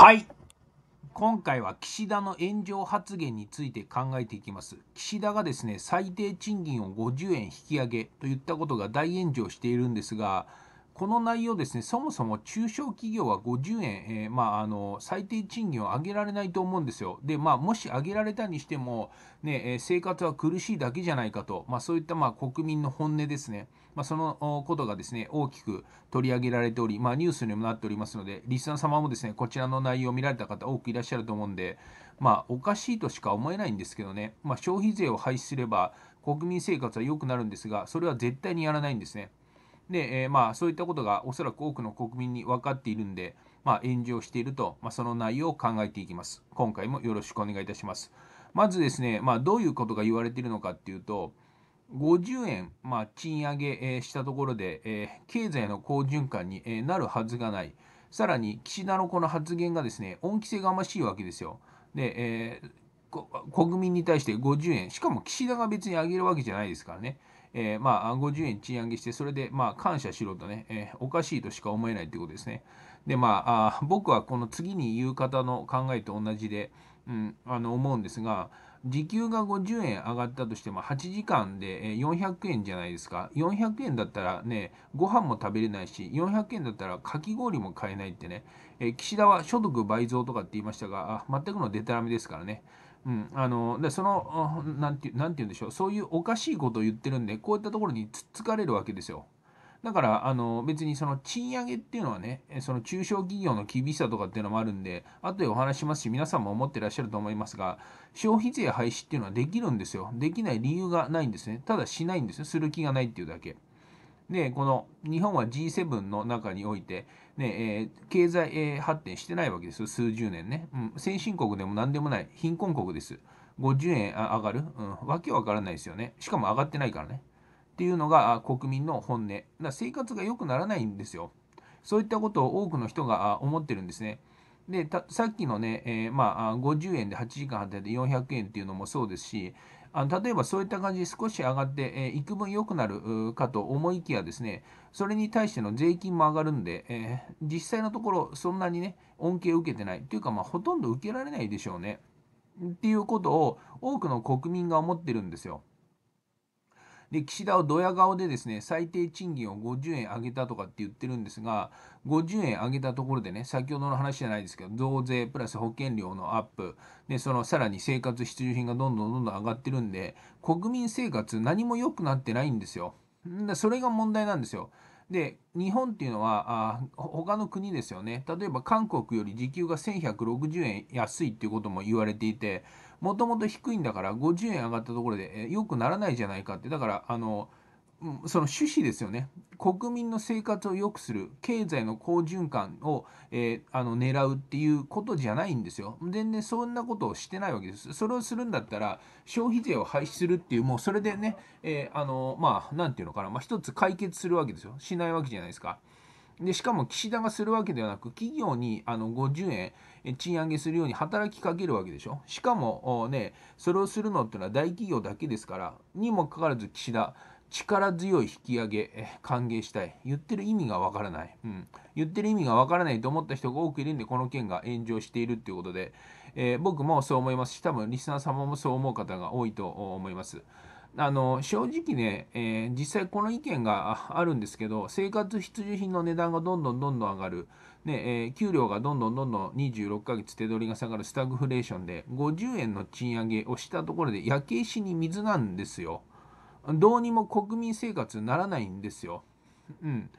はい。今回は岸田の炎上発言について考えていきます。岸田がですね、最低賃金を50円引き上げといったことが大炎上しているんですが、この内容ですね、そもそも中小企業は50円、えー、まあ、あの最低賃金を上げられないと思うんですよ。で、まあ、もし上げられたにしても、ね、え生活は苦しいだけじゃないかと、まあ、そういった、まあ、国民の本音ですね、まあ、そのことがですね、大きく取り上げられており、まあ、ニュースにもなっておりますので、リスナー様もですね、こちらの内容を見られた方、多くいらっしゃると思うんで、まあ、おかしいとしか思えないんですけどね、まあ、消費税を廃止すれば、国民生活は良くなるんですが、それは絶対にやらないんですね。で、えー、まあ、そういったことがおそらく多くの国民に分かっているんで、まあ、炎上していると、まあ、その内容を考えていきます。今回もよろしくお願いいたします。まずですね、まあ、どういうことが言われているのかっていうと、50円、まあ、賃上げしたところで、えー、経済の好循環になるはずがない。さらに、岸田のこの発言がですね、恩着せがましいわけですよ。で、えー、国民に対して50円、しかも岸田が別に上げるわけじゃないですからね。えー、まあ、50円賃上げして、それで、まあ、感謝しろとね、えー、おかしいとしか思えないということですね。で、まあ、あ僕はこの次に言う方の考えと同じで、うん、あの思うんですが、時給が50円上がったとしても、8時間で400円じゃないですか。400円だったらね、ご飯も食べれないし、400円だったらかき氷も買えないってね、えー、岸田は所得倍増とかって言いましたが、全くのデタラメですからね。うん、あのでその何て言うんでしょうそういうおかしいことを言ってるんでこういったところにつっつかれるわけですよ。だからあの別にその賃上げっていうのはねその中小企業の厳しさとかっていうのもあるんで後でお話しますし皆さんも思ってらっしゃると思いますが消費税廃止っていうのはできるんですよできない理由がないんですねただしないんですよする気がないっていうだけ。で、この日本は G7 の中において、ねえー、経済、えー、発展してないわけですよ、数十年ね、うん。先進国でも何でもない、貧困国です。50円上がる、うん、わけわからないですよね。しかも上がってないからね。っていうのが国民の本音。だ生活が良くならないんですよ。そういったことを多くの人が思ってるんですね。で、さっきのね、えー、まあ、50円で8時間働いて400円っていうのもそうですし、あの例えばそういった感じ少し上がって、えー、幾分良くなるかと思いきやですね、それに対しての税金も上がるんで、えー、実際のところそんなにね、恩恵を受けてない。というか、まあ、ほとんど受けられないでしょうね。っていうことを多くの国民が思ってるんですよ。で岸田をドヤ顔でですね最低賃金を50円上げたとかって言ってるんですが50円上げたところでね先ほどの話じゃないですけど増税プラス保険料のアップでそのさらに生活必需品がどんどんどんどん上がってるんで国民生活何も良くなってないんですよ。それが問題なんですよ。で、日本っていうのは、あ他の国ですよね。例えば韓国より時給が1160円安いっていうことも言われていて、もともと低いんだから50円上がったところで、え良くならないじゃないかって。だから、あの、その趣旨ですよね国民の生活を良くする経済の好循環を、えー、あの狙うっていうことじゃないんですよ全然、そんなことをしてないわけですそれをするんだったら消費税を廃止するっていうもうそれでね、えー、あのまあ何て言うのかな、まあ、一つ解決するわけですよしないわけじゃないですかでしかも岸田がするわけではなく企業にあの50円賃上げするように働きかけるわけでしょしかもねそれをするのってのは大企業だけですからにもかかわらず岸田力強い引き上げ、歓迎したい。言ってる意味がわからない。うん。言ってる意味がわからないと思った人が多くいるんで、この件が炎上しているっていうことで、えー、僕もそう思いますし、多分リスナー様もそう思う方が多いと思います。あの正直ね、えー、実際この意見があるんですけど、生活必需品の値段がどんどんどんどん上がる、ねえー、給料がどんどんどんどん26ヶ月手取りが下がるスタグフレーションで、50円の賃上げをしたところで、焼け石に水なんですよ。どうにも国民生活にならないんですよ。うん、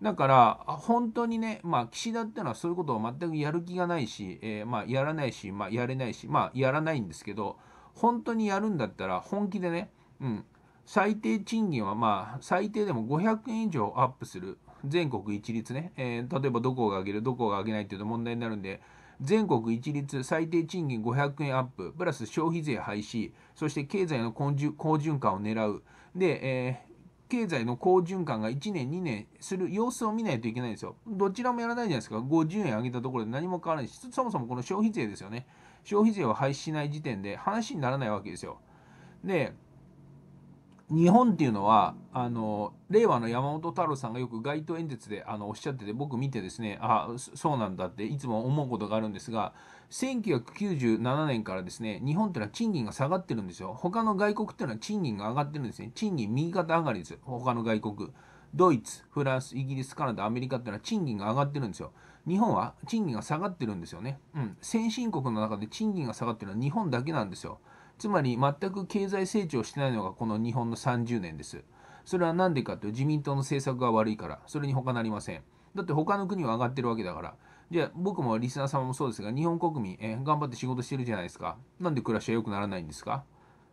だから本当にね、まあ、岸田ってのはそういうことを全くやる気がないし、えー、まあ、やらないし、まあ、やれないし、まあ、やらないんですけど本当にやるんだったら本気でね、うん、最低賃金はまあ最低でも500円以上アップする全国一律ね、えー、例えばどこが上げるどこが上げないっていうと問題になるんで全国一律最低賃金500円アップ、プラス消費税廃止、そして経済の好循環を狙う。で、えー経済の好循環が1年、2年する様子を見ないといけないんですよ。どちらもやらないじゃないですか。50円上げたところで何も変わらないし、そもそもこの消費税ですよね。消費税を廃止しない時点で話にならないわけですよ。で、日本っていうのはあの令和の山本太郎さんがよく街頭演説であのおっしゃってて僕見てですねあそうなんだっていつも思うことがあるんですが1997年からですね日本っていうのは賃金が下がってるんですよ他の外国っていうのは賃金が上がってるんですね賃金右肩上がりです他の外国ドイツフランスイギリスカナダアメリカっていうのは賃金が上がってるんですよ日本は賃金が下がってるんですよね、うん、先進国の中で賃金が下がってるのは日本だけなんですよつまり全く経済成長してないのがこの日本の30年です。それは何でかというと自民党の政策が悪いから、それに他なりません。だって他の国は上がってるわけだから。じゃあ僕もリスナー様もそうですが、日本国民、え頑張って仕事してるじゃないですか。なんで暮らしは良くならないんですか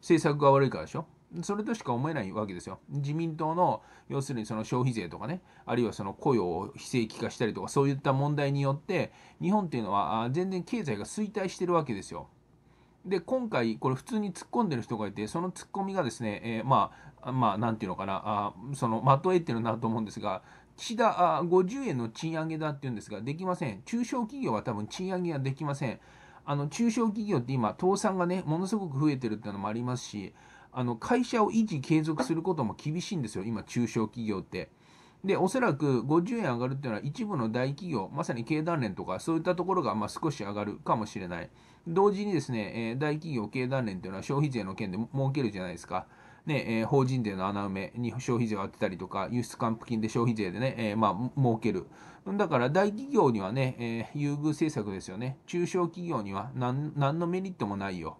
政策が悪いからでしょそれとしか思えないわけですよ。自民党の要するにその消費税とかね、あるいはその雇用を非正規化したりとか、そういった問題によって、日本っていうのは全然経済が衰退してるわけですよ。で今回、これ普通に突っ込んでる人がいて、その突っ込みがですね、えー、まあ、まあ、なんていうのかな、あそのまとえてるなと思うんですが、岸田あ50円の賃上げだっていうんですが、できません。中小企業は多分賃上げはできません。あの中小企業って今、倒産がね、ものすごく増えてるっていうのもありますし、あの会社を維持、継続することも厳しいんですよ、今、中小企業って。で、おそらく50円上がるっていうのは一部の大企業、まさに経団連とかそういったところがま少し上がるかもしれない。同時にですね、え大企業経団連というのは消費税の件で儲けるじゃないですか。ねえ法人税の穴埋めに消費税を当てたりとか、輸出還付金で消費税でね、えー、まあ、儲ける。だから大企業にはね、え優遇政策ですよね。中小企業には何のメリットもないよ。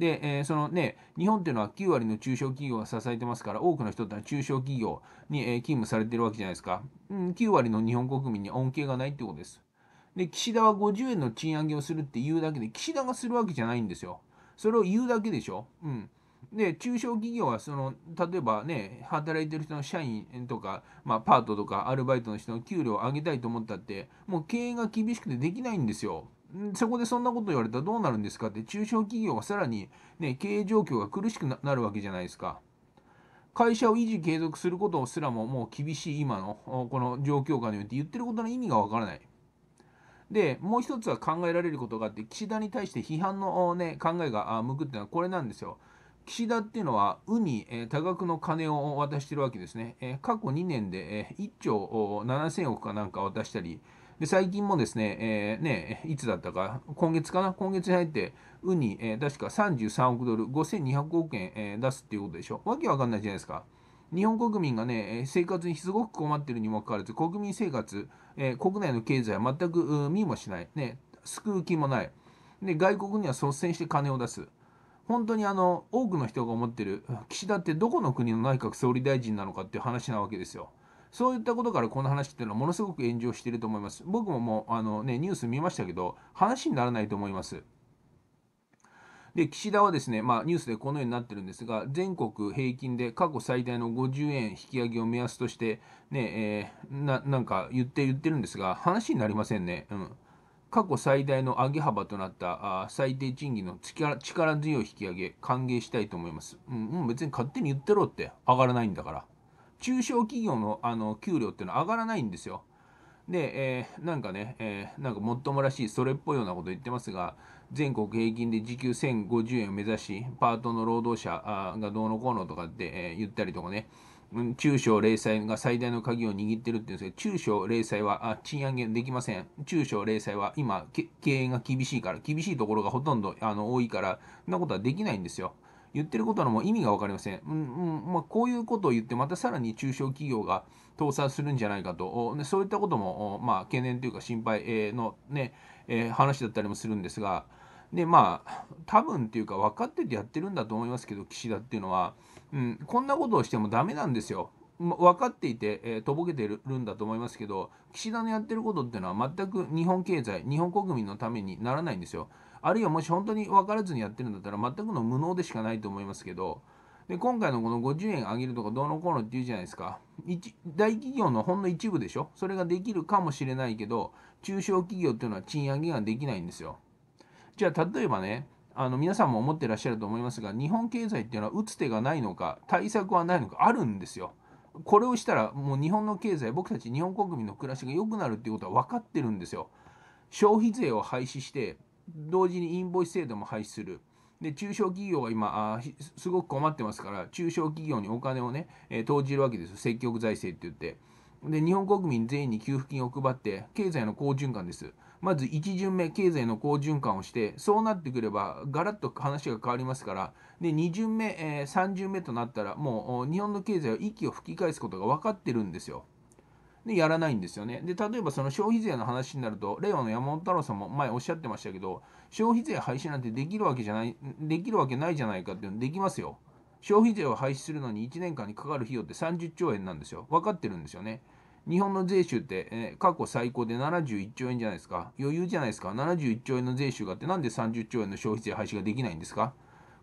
で、えー、そのね、日本っていうのは9割の中小企業が支えてますから、多くの人ってのは中小企業に、えー、勤務されてるわけじゃないですか。うん、9割の日本国民に恩恵がないってことです。で、岸田は50円の賃上げをするって言うだけで、岸田がするわけじゃないんですよ。それを言うだけでしょ。うん。で、中小企業は、その、例えばね、働いてる人の社員とか、まあ、パートとか、アルバイトの人の給料を上げたいと思ったって、もう経営が厳しくてできないんですよ。そこでそんなこと言われたらどうなるんですかって中小企業がさらに、ね、経営状況が苦しくなるわけじゃないですか。会社を維持継続することすらももう厳しい今のこの状況下において言ってることの意味がわからない。で、もう一つは考えられることがあって、岸田に対して批判の、ね、考えが向くっていうのはこれなんですよ。岸田っていうのは、ウに、え多額の金を渡してるわけですね。え過去2年で、え1兆7000億かなんか渡したり、で、最近もですね、えー、ね、いつだったか、今月かな、今月に入って、ウニ、えー、確か33億ドル、5200億円、えー、出すっていうことでしょ。わけわかんないじゃないですか。日本国民がね、生活にすごく困ってるにもかかわらず、国民生活、えー、国内の経済は全く見もしない、ね、救う気もない。で、外国には率先して金を出す。本当にあの、多くの人が思ってる、岸田ってどこの国の内閣総理大臣なのかっていう話なわけですよ。そういったことからこの話っていうのはものすごく炎上していると思います。僕ももうあの、ね、ニュース見ましたけど、話にならないと思います。で岸田はですね、まあ、ニュースでこのようになってるんですが、全国平均で過去最大の50円引き上げを目安として、ねえー、ななんか言って言ってるんですが、話になりませんね。うん過去最大の上げ幅となったあ最低賃金の力力強い引き上げ、歓迎したいと思います。うん、もう別に勝手に言ってろって、上がらないんだから。中小企業のあの給料っていうのは上がらないんですよ。で、えー、なんかね、えー、なんかもっともらしい、それっぽいようなこと言ってますが、全国平均で時給1050円を目指し、パートの労働者がどうのこうのとかって、えー、言ったりとかね、中小零細が最大の鍵を握ってるっていうんですけど、中小零細は賃上げできません。中小零細は今、経営が厳しいから、厳しいところがほとんどあの多いから、そんなことはできないんですよ。言ってることのも意味が分かりません。うんうんまあ、こういうことを言って、またさらに中小企業が倒産するんじゃないかと、そういったことも、まあ、懸念というか心配のね、えー、話だったりもするんですが、でまあ、多分というか分かっててやってるんだと思いますけど、岸田っていうのは、うん、こんなことをしてもダメなんですよ。分かっていて、えー、とぼけてるんだと思いますけど、岸田のやってることっていうのは全く日本経済、日本国民のためにならないんですよ。あるいはもし本当に分からずにやってるんだったら全くの無能でしかないと思いますけどで今回のこの50円上げるとかどうのこうのっていうじゃないですか大企業のほんの一部でしょそれができるかもしれないけど中小企業っていうのは賃上げができないんですよじゃあ例えばねあの皆さんも思ってらっしゃると思いますが日本経済っていうのは打つ手がないのか対策はないのかあるんですよこれをしたらもう日本の経済僕たち日本国民の暮らしが良くなるっていうことは分かってるんですよ消費税を廃止して同時にインボイス制度も廃止する。で中小企業は今あ、すごく困ってますから、中小企業にお金をね、えー、投じるわけですよ、積極財政って言って。で、日本国民全員に給付金を配って、経済の好循環です。まず1巡目、経済の好循環をして、そうなってくれば、ガラッと話が変わりますから、で、2巡目、えー、3巡目となったら、もう日本の経済は息を吹き返すことが分かってるんですよ。でやらないんですよね。で例えばその消費税の話になると令和の山本太郎さんも前おっしゃってましたけど消費税廃止なんてできるわけじゃないできるわけないじゃないかっていうのできますよ。消費税を廃止するのに1年間にかかる費用って30兆円なんですよ。分かってるんですよね。日本の税収って、え過去最高で71兆円じゃないですか。余裕じゃないですか。71兆円の税収があって、なんで30兆円の消費税廃止ができないんですか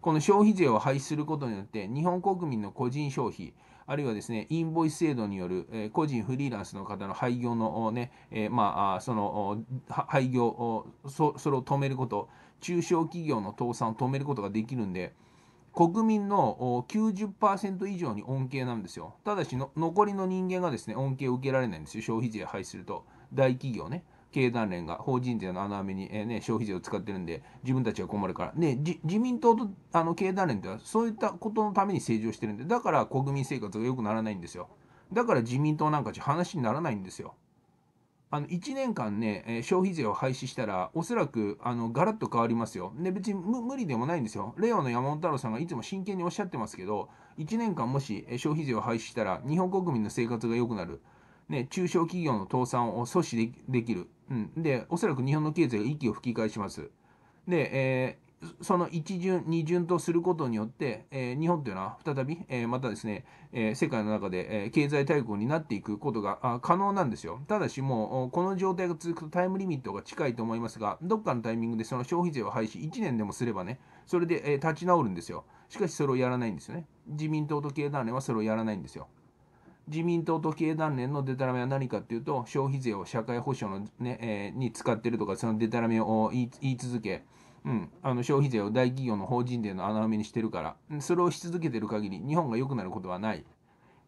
この消費税を廃止することによって、日本国民の個人消費、あるいはですね、インボイス制度による、え個人フリーランスの方の廃業のね、えまあ、その廃業そ、それを止めること、中小企業の倒産を止めることができるんで、国民の90%以上に恩恵なんですよ。ただし残りの人間がですね、恩恵を受けられないんですよ、消費税を廃すると。大企業ね。経団連が法人税の穴埋めに、えー、ね、消費税を使ってるんで、自分たちは困るから、ね、自民党とあの経団連ではそういったことのために政治をしてるんで、だから国民生活が良くならないんですよ。だから自民党なんかじゃ話にならないんですよ。あの1年間ね、えー、消費税を廃止したら、おそらくあのガラッと変わりますよ。ね、別に無理でもないんですよ。令和の山本太郎さんがいつも真剣におっしゃってますけど、1年間もし消費税を廃止したら、日本国民の生活が良くなる。ね、中小企業の倒産を阻止できる。うん。で、おそらく日本の経済が息を吹き返します。で、えーその一巡、二巡とすることによって、えー、日本というのは再び、えー、またですね、えー、世界の中で、え経済大国になっていくことが可能なんですよ。ただしもう、この状態が続くとタイムリミットが近いと思いますが、どっかのタイミングでその消費税を廃止1年でもすればね、それで、え立ち直るんですよ。しかしそれをやらないんですよね。自民党と経団連はそれをやらないんですよ。自民党と経団連のデタラメは何かっていうと、消費税を社会保障のね、えー、に使ってるとか、そのデタラメを言い続け、うん、あの消費税を大企業の法人税の穴埋めにしてるから、それをし続けてる限り、日本が良くなることはない。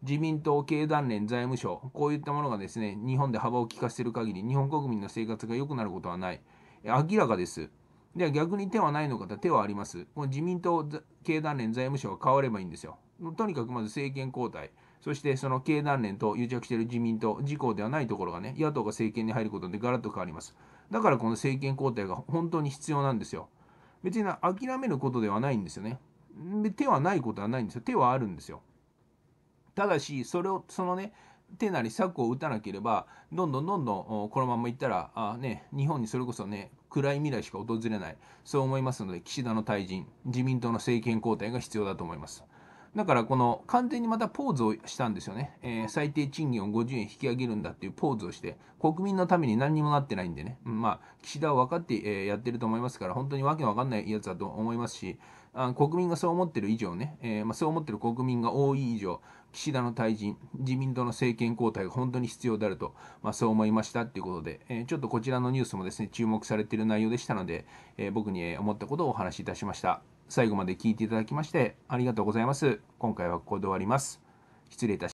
自民党、経団連、財務省、こういったものがですね、日本で幅を利かせてる限り、日本国民の生活が良くなることはない。明らかです。では逆に手はないのかと手はあります。この自民党、経団連、財務省が変わればいいんですよ。とにかくまず政権交代。そしてその経団連と癒着している自民党、自公ではないところがね、野党が政権に入ることでガラッと変わります。だからこの政権交代が本当に必要なんですよ。別に諦めることではないんですよね。手はないことはないんですよ。手はあるんですよ。ただし、それを、そのね、手なり策を打たなければ、どんどんどんどんこのままいったら、あね、日本にそれこそね、暗い未来しか訪れない、そう思いますので、岸田の退陣、自民党の政権交代が必要だと思います。だからこの完全にまたポーズをしたんですよね、えー、最低賃金を50円引き上げるんだっていうポーズをして、国民のために何にもなってないんでね、まあ、岸田は分かって、えやってると思いますから、本当にわけわかんないやつだと思いますし、あ国民がそう思ってる以上ね、えー、まあ、そう思ってる国民が多い以上、岸田の退陣、自民党の政権交代が本当に必要であると、まあ、そう思いましたということで、えー、ちょっとこちらのニュースもですね、注目されている内容でしたので、え僕に思ったことをお話しいたしました。最後まで聞いていただきましてありがとうございます。今回はここで終わります。失礼いたします。